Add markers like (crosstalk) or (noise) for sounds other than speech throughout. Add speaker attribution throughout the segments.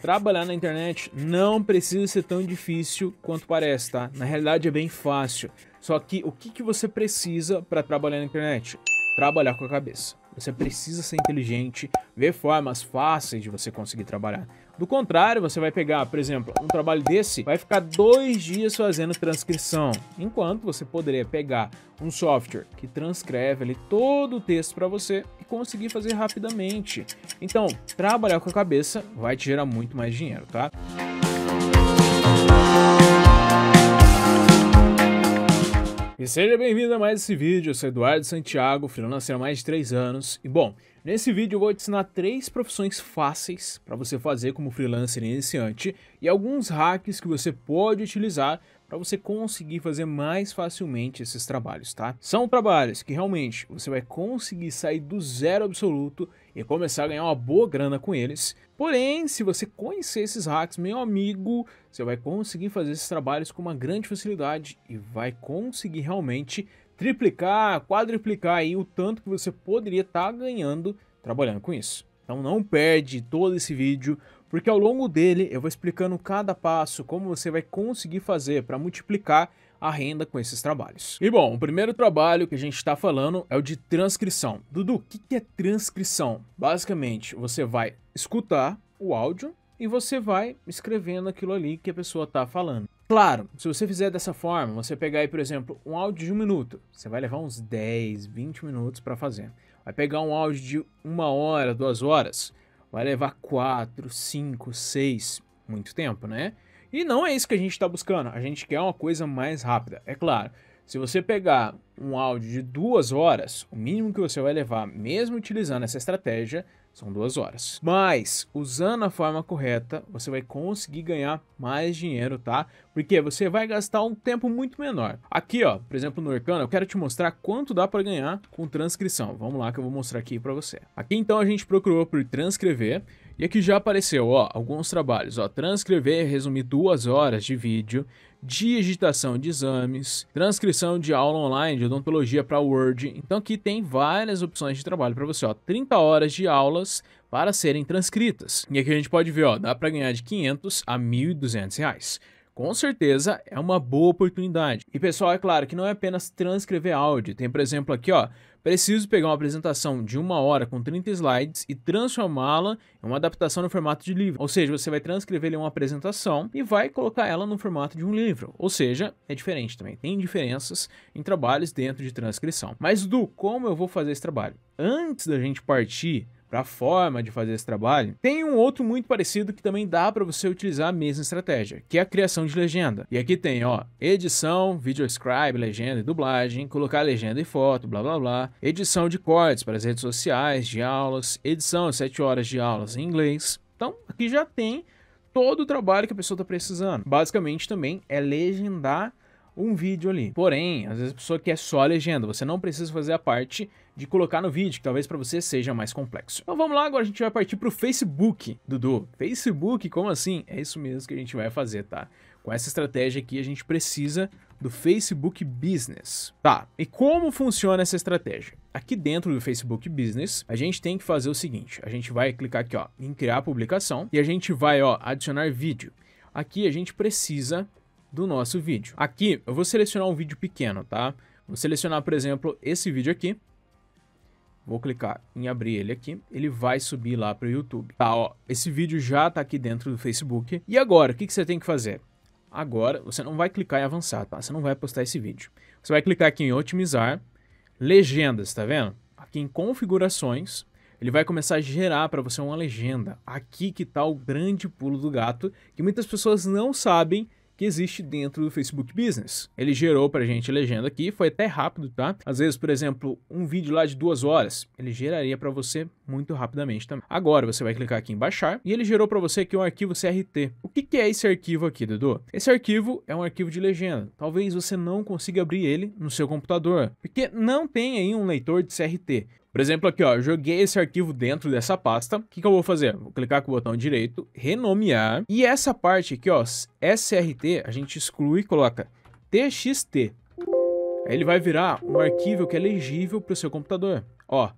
Speaker 1: Trabalhar na internet não precisa ser tão difícil quanto parece, tá? Na realidade é bem fácil. Só que o que, que você precisa para trabalhar na internet? Trabalhar com a cabeça. Você precisa ser inteligente, ver formas fáceis de você conseguir trabalhar. Do contrário, você vai pegar, por exemplo, um trabalho desse, vai ficar dois dias fazendo transcrição, enquanto você poderia pegar um software que transcreve ali todo o texto para você e conseguir fazer rapidamente. Então, trabalhar com a cabeça vai te gerar muito mais dinheiro, tá? E seja bem-vindo a mais esse vídeo, eu sou Eduardo Santiago, freelancer há mais de 3 anos. E bom, nesse vídeo eu vou te ensinar três profissões fáceis para você fazer como freelancer iniciante e alguns hacks que você pode utilizar para você conseguir fazer mais facilmente esses trabalhos, tá? São trabalhos que realmente você vai conseguir sair do zero absoluto e começar a ganhar uma boa grana com eles. Porém, se você conhecer esses hacks, meu amigo, você vai conseguir fazer esses trabalhos com uma grande facilidade e vai conseguir realmente triplicar, quadruplicar aí o tanto que você poderia estar tá ganhando trabalhando com isso. Então não perde todo esse vídeo, porque ao longo dele eu vou explicando cada passo, como você vai conseguir fazer para multiplicar a renda com esses trabalhos. E bom, o primeiro trabalho que a gente está falando é o de transcrição. Dudu, o que é transcrição? Basicamente, você vai escutar o áudio e você vai escrevendo aquilo ali que a pessoa está falando. Claro, se você fizer dessa forma, você pegar aí, por exemplo, um áudio de um minuto, você vai levar uns 10, 20 minutos para fazer. Vai pegar um áudio de uma hora, duas horas, vai levar 4, 5, 6, muito tempo, né? E não é isso que a gente está buscando, a gente quer uma coisa mais rápida, é claro. Se você pegar um áudio de duas horas, o mínimo que você vai levar, mesmo utilizando essa estratégia, são duas horas. Mas, usando a forma correta, você vai conseguir ganhar mais dinheiro, tá? Porque você vai gastar um tempo muito menor. Aqui, ó, por exemplo, no Orkana, eu quero te mostrar quanto dá para ganhar com transcrição. Vamos lá que eu vou mostrar aqui para você. Aqui, então, a gente procurou por transcrever e aqui já apareceu, ó, alguns trabalhos, ó, transcrever, resumir duas horas de vídeo, digitação de exames, transcrição de aula online de odontologia para Word. Então aqui tem várias opções de trabalho para você, ó, 30 horas de aulas para serem transcritas. E aqui a gente pode ver, ó, dá para ganhar de 500 a 1.200 reais. Com certeza é uma boa oportunidade. E pessoal, é claro que não é apenas transcrever áudio. Tem, por exemplo, aqui, ó, Preciso pegar uma apresentação de uma hora com 30 slides e transformá-la em uma adaptação no formato de livro. Ou seja, você vai transcrever uma apresentação e vai colocar ela no formato de um livro. Ou seja, é diferente também. Tem diferenças em trabalhos dentro de transcrição. Mas do como eu vou fazer esse trabalho? Antes da gente partir para a forma de fazer esse trabalho, tem um outro muito parecido que também dá para você utilizar a mesma estratégia, que é a criação de legenda. E aqui tem, ó, edição, video scribe, legenda e dublagem, colocar legenda e foto, blá blá blá, edição de cortes para as redes sociais, de aulas, edição 7 horas de aulas em inglês. Então, aqui já tem todo o trabalho que a pessoa está precisando. Basicamente também é legendar um vídeo ali. Porém, às vezes a pessoa quer só a legenda, você não precisa fazer a parte de colocar no vídeo, que talvez para você seja mais complexo. Então vamos lá, agora a gente vai partir para o Facebook, Dudu. Facebook, como assim? É isso mesmo que a gente vai fazer, tá? Com essa estratégia aqui, a gente precisa do Facebook Business. Tá, e como funciona essa estratégia? Aqui dentro do Facebook Business, a gente tem que fazer o seguinte, a gente vai clicar aqui ó, em criar publicação e a gente vai ó, adicionar vídeo. Aqui a gente precisa do nosso vídeo. Aqui eu vou selecionar um vídeo pequeno, tá? Vou selecionar, por exemplo, esse vídeo aqui. Vou clicar em abrir ele aqui, ele vai subir lá para o YouTube. Tá, ó, esse vídeo já está aqui dentro do Facebook. E agora, o que, que você tem que fazer? Agora, você não vai clicar em avançar, tá? Você não vai postar esse vídeo. Você vai clicar aqui em otimizar, legendas, tá vendo? Aqui em configurações, ele vai começar a gerar para você uma legenda. Aqui que tá o grande pulo do gato, que muitas pessoas não sabem que existe dentro do Facebook Business. Ele gerou para a gente a legenda aqui, foi até rápido, tá? Às vezes, por exemplo, um vídeo lá de duas horas, ele geraria para você muito rapidamente também. Agora você vai clicar aqui em baixar e ele gerou para você aqui um arquivo CRT. O que, que é esse arquivo aqui, Dudu? Esse arquivo é um arquivo de legenda. Talvez você não consiga abrir ele no seu computador, porque não tem aí um leitor de CRT. Por exemplo, aqui ó, joguei esse arquivo dentro dessa pasta. O que, que eu vou fazer? Vou clicar com o botão direito, renomear. E essa parte aqui, ó, SRT, a gente exclui e coloca TXT. Aí ele vai virar um arquivo que é legível para o seu computador. Ó,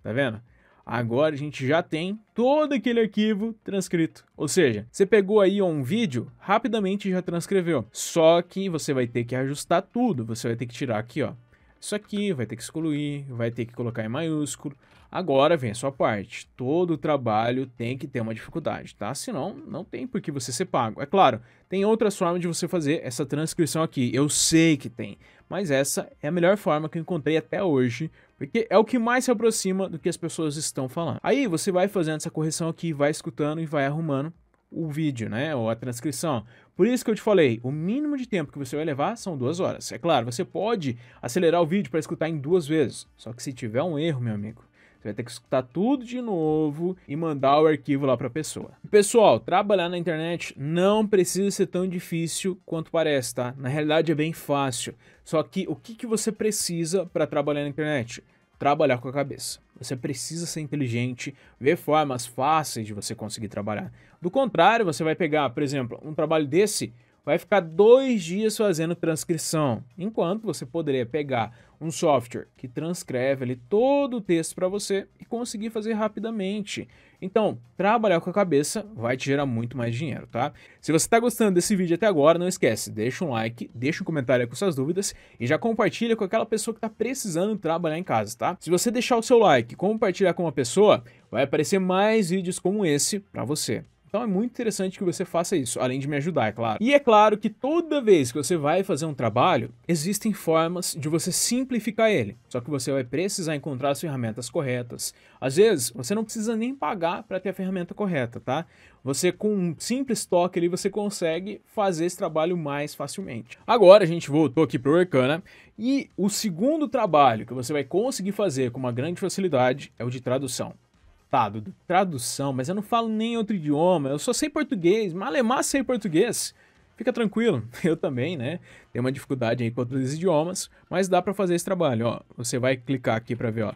Speaker 1: tá vendo? Agora a gente já tem todo aquele arquivo transcrito. Ou seja, você pegou aí um vídeo, rapidamente já transcreveu. Só que você vai ter que ajustar tudo. Você vai ter que tirar aqui, ó, isso aqui vai ter que excluir, vai ter que colocar em maiúsculo. Agora vem a sua parte. Todo trabalho tem que ter uma dificuldade, tá? Senão, não tem por que você ser pago. É claro, tem outras formas de você fazer essa transcrição aqui. Eu sei que tem, mas essa é a melhor forma que eu encontrei até hoje, porque é o que mais se aproxima do que as pessoas estão falando. Aí você vai fazendo essa correção aqui, vai escutando e vai arrumando o vídeo, né? Ou a transcrição. Por isso que eu te falei, o mínimo de tempo que você vai levar são duas horas. É claro, você pode acelerar o vídeo para escutar em duas vezes, só que se tiver um erro, meu amigo, você vai ter que escutar tudo de novo e mandar o arquivo lá para a pessoa. Pessoal, trabalhar na internet não precisa ser tão difícil quanto parece, tá? Na realidade é bem fácil. Só que o que, que você precisa para trabalhar na internet? trabalhar com a cabeça. Você precisa ser inteligente, ver formas fáceis de você conseguir trabalhar. Do contrário, você vai pegar, por exemplo, um trabalho desse vai ficar dois dias fazendo transcrição, enquanto você poderia pegar um software que transcreve ali todo o texto para você e conseguir fazer rapidamente. Então, trabalhar com a cabeça vai te gerar muito mais dinheiro, tá? Se você está gostando desse vídeo até agora, não esquece, deixa um like, deixa um comentário com suas dúvidas e já compartilha com aquela pessoa que está precisando trabalhar em casa, tá? Se você deixar o seu like e compartilhar com uma pessoa, vai aparecer mais vídeos como esse para você. Então é muito interessante que você faça isso, além de me ajudar, é claro. E é claro que toda vez que você vai fazer um trabalho, existem formas de você simplificar ele. Só que você vai precisar encontrar as ferramentas corretas. Às vezes, você não precisa nem pagar para ter a ferramenta correta, tá? Você com um simples toque ali você consegue fazer esse trabalho mais facilmente. Agora a gente voltou aqui para o Arcana e o segundo trabalho que você vai conseguir fazer com uma grande facilidade é o de tradução resultado tá, da tradução, mas eu não falo nem outro idioma, eu só sei português, malemar sei português. Fica tranquilo, (laughs) eu também, né? Tem uma dificuldade aí com outros idiomas, mas dá para fazer esse trabalho, ó. Você vai clicar aqui para ver, ó,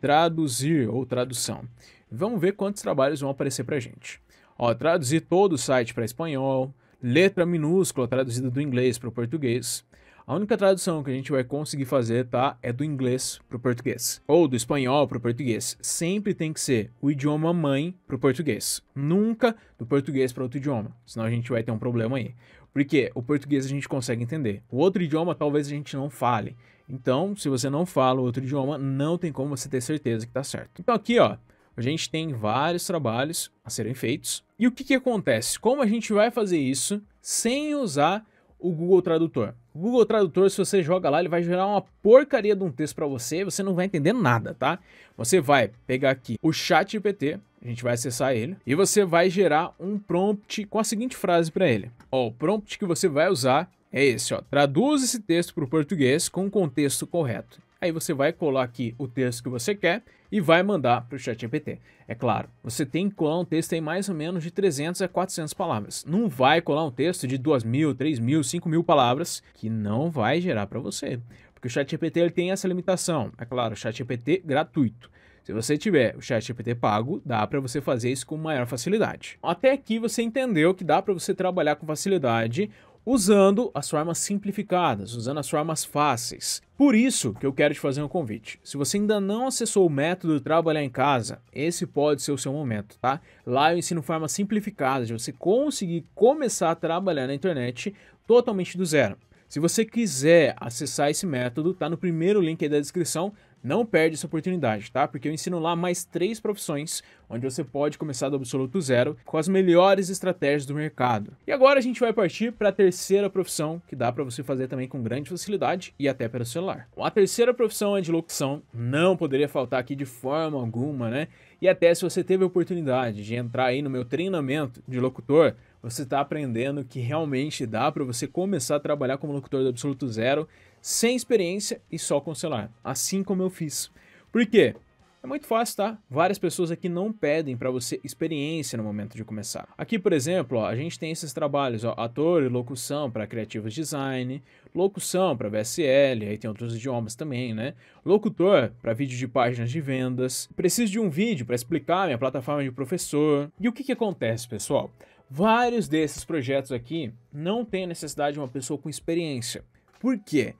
Speaker 1: traduzir ou tradução. Vamos ver quantos trabalhos vão aparecer pra gente. Ó, traduzir todo o site para espanhol, letra minúscula traduzida do inglês para o português, a única tradução que a gente vai conseguir fazer, tá, é do inglês pro português ou do espanhol pro português. Sempre tem que ser o idioma mãe pro português, nunca do português para outro idioma, senão a gente vai ter um problema aí. Porque o português a gente consegue entender. O outro idioma talvez a gente não fale. Então, se você não fala outro idioma, não tem como você ter certeza que tá certo. Então aqui, ó, a gente tem vários trabalhos a serem feitos. E o que, que acontece? Como a gente vai fazer isso sem usar o Google Tradutor. O Google Tradutor, se você joga lá, ele vai gerar uma porcaria de um texto para você, você não vai entender nada, tá? Você vai pegar aqui o chat GPT, a gente vai acessar ele, e você vai gerar um prompt com a seguinte frase para ele. Ó, o prompt que você vai usar é esse, ó. Traduz esse texto para o português com o contexto correto. Aí você vai colar aqui o texto que você quer e vai mandar para o ChatGPT. É claro, você tem que colar um texto em mais ou menos de 300 a 400 palavras. Não vai colar um texto de 2.000, 3.000, 5.000 palavras que não vai gerar para você. Porque o ChatGPT ele tem essa limitação. É claro, o ChatGPT gratuito. Se você tiver o ChatGPT pago, dá para você fazer isso com maior facilidade. Até aqui você entendeu que dá para você trabalhar com facilidade usando as formas simplificadas, usando as formas fáceis. Por isso que eu quero te fazer um convite. Se você ainda não acessou o método Trabalhar em Casa, esse pode ser o seu momento, tá? Lá eu ensino formas simplificadas de você conseguir começar a trabalhar na internet totalmente do zero. Se você quiser acessar esse método, tá no primeiro link aí da descrição, não perde essa oportunidade, tá? Porque eu ensino lá mais três profissões onde você pode começar do absoluto zero com as melhores estratégias do mercado. E agora a gente vai partir para a terceira profissão, que dá para você fazer também com grande facilidade e até pelo celular. A terceira profissão é de locução, não poderia faltar aqui de forma alguma, né? E até se você teve a oportunidade de entrar aí no meu treinamento de locutor, você está aprendendo que realmente dá para você começar a trabalhar como locutor do absoluto zero sem experiência e só com celular, assim como eu fiz. Por quê? É muito fácil, tá? Várias pessoas aqui não pedem para você experiência no momento de começar. Aqui, por exemplo, ó, a gente tem esses trabalhos, ó, ator e locução para criativos design, locução para VSL, aí tem outros idiomas também, né? Locutor para vídeo de páginas de vendas. Preciso de um vídeo para explicar minha plataforma de professor. E o que, que acontece, pessoal? Vários desses projetos aqui não tem necessidade de uma pessoa com experiência. Por quê?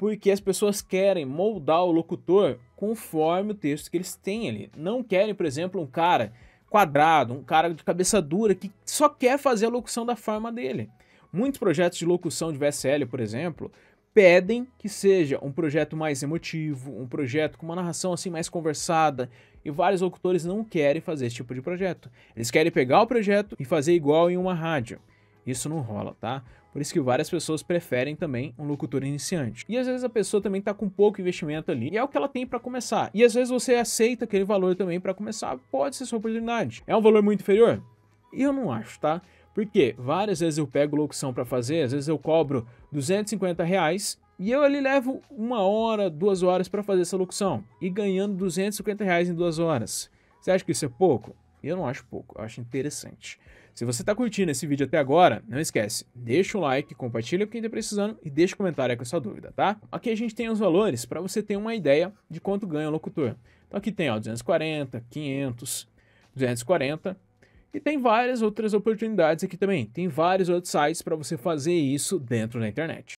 Speaker 1: porque as pessoas querem moldar o locutor conforme o texto que eles têm ali. Não querem, por exemplo, um cara quadrado, um cara de cabeça dura que só quer fazer a locução da forma dele. Muitos projetos de locução de VSL, por exemplo, pedem que seja um projeto mais emotivo, um projeto com uma narração assim mais conversada, e vários locutores não querem fazer esse tipo de projeto. Eles querem pegar o projeto e fazer igual em uma rádio. Isso não rola, tá? Por isso que várias pessoas preferem também um locutor iniciante. E às vezes a pessoa também tá com pouco investimento ali, e é o que ela tem para começar. E às vezes você aceita aquele valor também para começar, pode ser sua oportunidade. É um valor muito inferior? Eu não acho, tá? Porque várias vezes eu pego locução para fazer, às vezes eu cobro 250 reais e eu ali levo uma hora, duas horas para fazer essa locução e ganhando 250 reais em duas horas. Você acha que isso é pouco? Eu não acho pouco, eu acho interessante. Se você está curtindo esse vídeo até agora, não esquece, deixa o like, compartilha com quem está precisando e deixa o um comentário com a sua dúvida, tá? Aqui a gente tem os valores para você ter uma ideia de quanto ganha o locutor. Então aqui tem ó, 240, 500, 240 e tem várias outras oportunidades aqui também. Tem vários outros sites para você fazer isso dentro da internet.